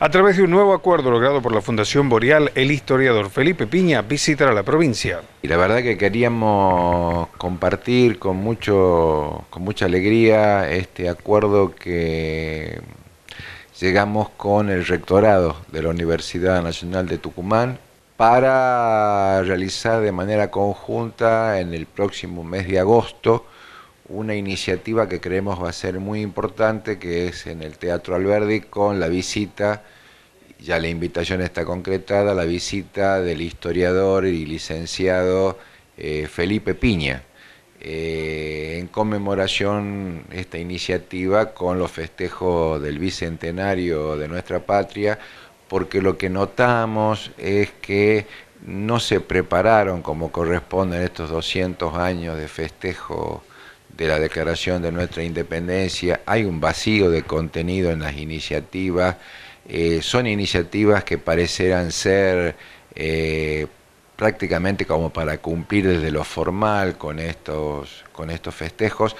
A través de un nuevo acuerdo logrado por la Fundación Boreal, el historiador Felipe Piña visitará la provincia. Y la verdad que queríamos compartir con, mucho, con mucha alegría este acuerdo que llegamos con el rectorado de la Universidad Nacional de Tucumán para realizar de manera conjunta en el próximo mes de agosto una iniciativa que creemos va a ser muy importante, que es en el Teatro Alberdi, con la visita, ya la invitación está concretada, la visita del historiador y licenciado eh, Felipe Piña, eh, en conmemoración esta iniciativa con los festejos del Bicentenario de nuestra patria, porque lo que notamos es que no se prepararon como corresponden estos 200 años de festejo de la declaración de nuestra independencia, hay un vacío de contenido en las iniciativas, eh, son iniciativas que parecerán ser eh, prácticamente como para cumplir desde lo formal con estos, con estos festejos